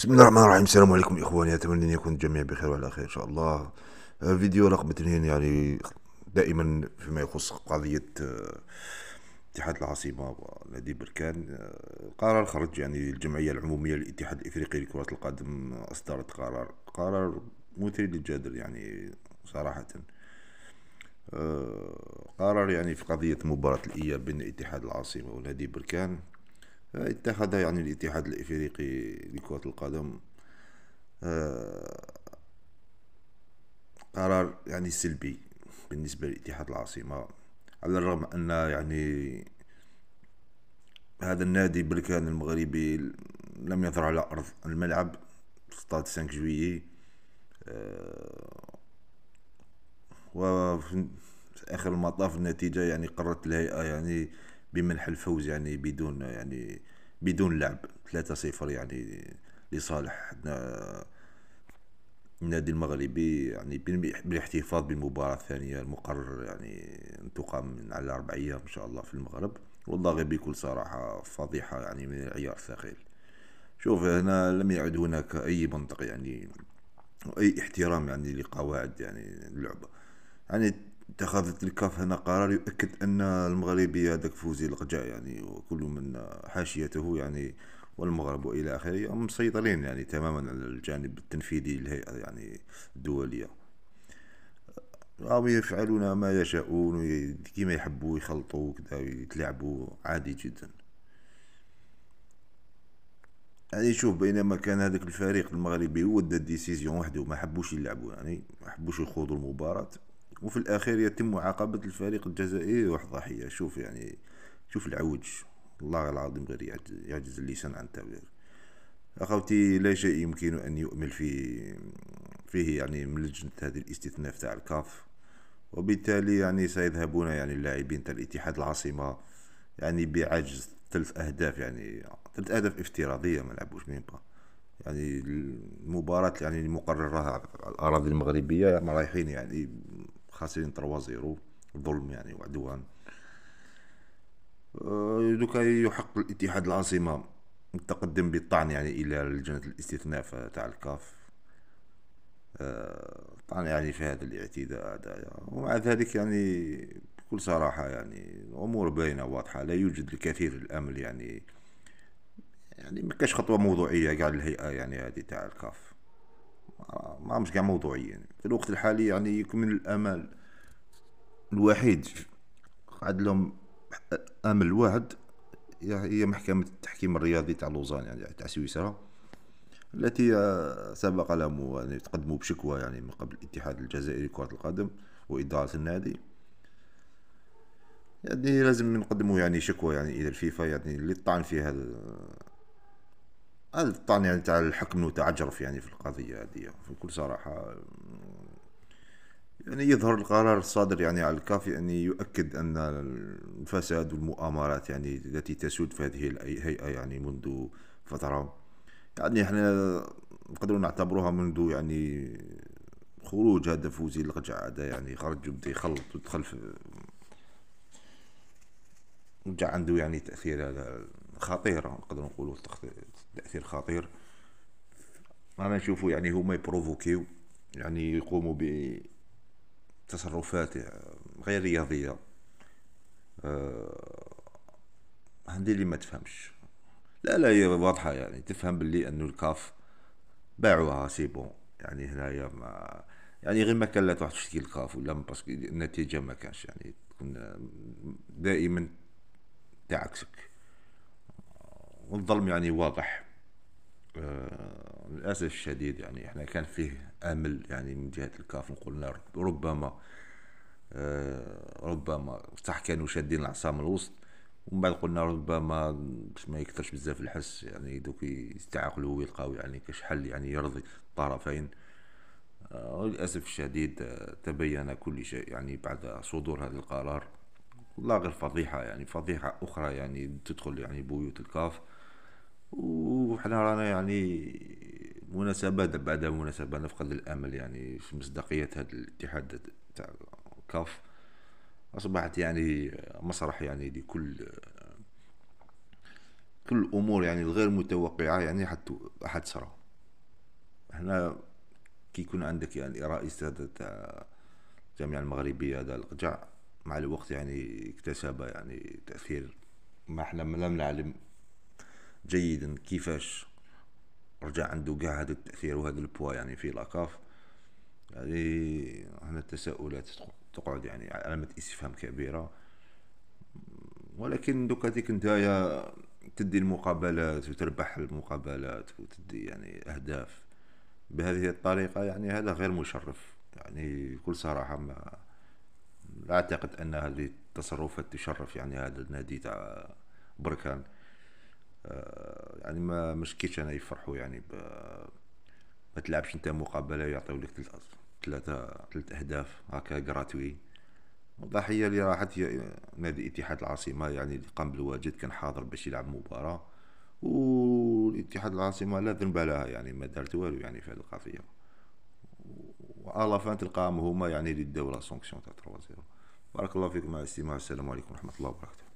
بسم الله الرحمن الرحيم السلام عليكم اخواني اتمنى ان يكون الجميع بخير وعلى خير ان شاء الله آه، فيديو رقم اثنين يعني دائما فيما يخص قضيه آه، اتحاد العاصمه ونادي بركان آه، قرار خرج يعني الجمعيه العموميه للاتحاد الافريقي لكره القدم اصدرت قرار قرار مثير للجدل يعني صراحه قرار يعني في قضيه مباراه الاياب بين اتحاد العاصمه ونادي بركان اتخذ يعني الاتحاد الافريقي لكرة القدم آه، قرار يعني سلبي بالنسبة لاتحاد العاصمة على الرغم ان يعني هذا النادي بركان المغربي لم يظهر على ارض الملعب ستاد 5 جويي وفي اخر المطاف النتيجة يعني قررت الهيئة يعني بمنح الفوز يعني بدون يعني بدون لعب 3-0 يعني لصالح النادي المغربي يعني بالاحتفاظ بالمباراة الثانية المقرر يعني أن تقام على أربع أيام إن شاء الله في المغرب والله غير بكل صراحة فضيحة يعني من العيار الثقيل شوف هنا لم يعد هناك أي منطق يعني أي احترام يعني لقواعد يعني اللعبة يعني اتخذت الكاف هنا قرار يؤكد ان المغربي هذاك فوزي القجع يعني وكل من حاشيته يعني والمغرب والى اخره هم مسيطرين يعني تماما على الجانب التنفيذي للهيئه يعني الدوليه راهم يفعلون ما يشاءون كيما يحبوا يخلطوا كذا يتلعبوا عادي جدا يعني شوف بينما كان هذاك الفريق المغربي هو دا ديسيزيون وحده ما حبوش يلعبوا يعني ما حبوش يخوضوا المباراه وفي الأخير يتم معاقبه الفريق الجزائري واحد ضحية شوف يعني شوف العوج الله العظيم غير يعجز اللسان عن التعبير أخوتي لا شيء يمكن أن يؤمل في فيه يعني من لجنة هذه الاستثناء تاع الكاف وبالتالي يعني سيذهبون يعني اللاعبين تاع الاتحاد العاصمة يعني بعجز ثلاث أهداف يعني ثلاث أهداف افتراضية ما لعبوش مين يعني المباراة يعني المقررة على الأراضي المغربية يعني رايحين يعني خاسرين 3 0 ظلم يعني وعدوان آه، دوكا يحق الاتحاد العاصمة التقدم بالطعن يعني إلى لجنة الاستثناء تاع الكاف آه، طعن يعني في هذا الاعتداء هذا ومع ذلك يعني بكل صراحة يعني الأمور باينة واضحة لا يوجد الكثير الأمل يعني يعني ما كاش خطوة موضوعية قاع الهيئة يعني هذه تاع الكاف ما مش كاع موضوعي يعني في الوقت الحالي يعني يكمن الامل الوحيد عاد لهم امل واحد هي محكمة التحكيم الرياضي تاع لوزان يعني تاع سويسرا التي آه، سبق لهم يعني تقدموا بشكوى يعني من قبل الاتحاد الجزائري لكرة القدم وإدارة النادي يعني لازم نقدموا يعني شكوى يعني إلى الفيفا يعني للطعن في هذا الطعن يعني تاع الحكم الجرف يعني في القضية هذه بكل صراحة يعني يظهر القرار الصادر يعني على الكافي يعني أن يؤكد أن الفساد والمؤامرات يعني التي تسود في هذه الهيئة يعني منذ فترة يعني احنا نقدروا نعتبروها منذ يعني خروج هذا فوزي القجع هذا يعني خرج بدا يخلط ودخل في رجع عنده يعني تأثير هذا خطيره نقدر نقولوا تاثير خطير رانا نشوفوا يعني هما يبروفوكيو يعني يقوموا بتصرفات غير رياضيه أه هندي اللي ما تفهمش لا لا هي واضحه يعني تفهم باللي انه الكاف باعوها سي بون يعني هنايا ما يعني غير ما كان لا تروح تشتكي الكاف ولا باسكو النتيجه ما كانش يعني تكون دائما تعكسك والظلم يعني واضح آه، للاسف الشديد يعني احنا كان فيه امل يعني من جهه الكاف قلنا ربما آه، ربما صح كانوا شادين العصا من الوسط ومن بعد قلنا ربما باش ما يكثرش بزاف الحس يعني دوك يستعقلوا ويلقاو يعني كشحل يعني يرضي الطرفين آه، للاسف الشديد تبين كل شيء يعني بعد صدور هذا القرار والله غير فضيحه يعني فضيحه اخرى يعني تدخل يعني بيوت الكاف وحنا رانا يعني مناسبة بعد مناسبة نفقد الأمل يعني في مصداقية هذا الاتحاد تاع كاف أصبحت يعني مسرح يعني لكل كل الأمور يعني الغير متوقعة يعني حتى حد صرا هنا كي يكون عندك يعني رئيس هذا تاع الجامعة المغربية هذا القجع مع الوقت يعني اكتسب يعني تأثير ما احنا لم نعلم جيدا كيفاش رجع عنده كاع هذا التاثير وهذا البوا يعني في لاكاف يعني هنا التساؤلات تقعد يعني علامه استفهام كبيره ولكن دوكا هذيك نتايا تدي المقابلات وتربح المقابلات وتدي يعني اهداف بهذه الطريقه يعني هذا غير مشرف يعني بكل صراحه ما لا اعتقد ان هذه التصرفات تشرف يعني هذا النادي تاع بركان آه، يعني ما مشكيتش انا يفرحوا يعني ب... ما تلعبش انت مقابله يعطيو لك ثلاثه ثلاث اهداف هكا غراتوي الضحيه اللي راحت هي نادي اتحاد العاصمه يعني اللي قام بالواجد كان حاضر باش يلعب مباراه والاتحاد العاصمه لا ذنب لها يعني ما دارت والو يعني في هذه القضيه وعلى فان تلقاهم هما يعني اللي داو لا سونكسيون تاع 3 0 بارك الله فيكم على الاستماع السلام عليكم ورحمه الله وبركاته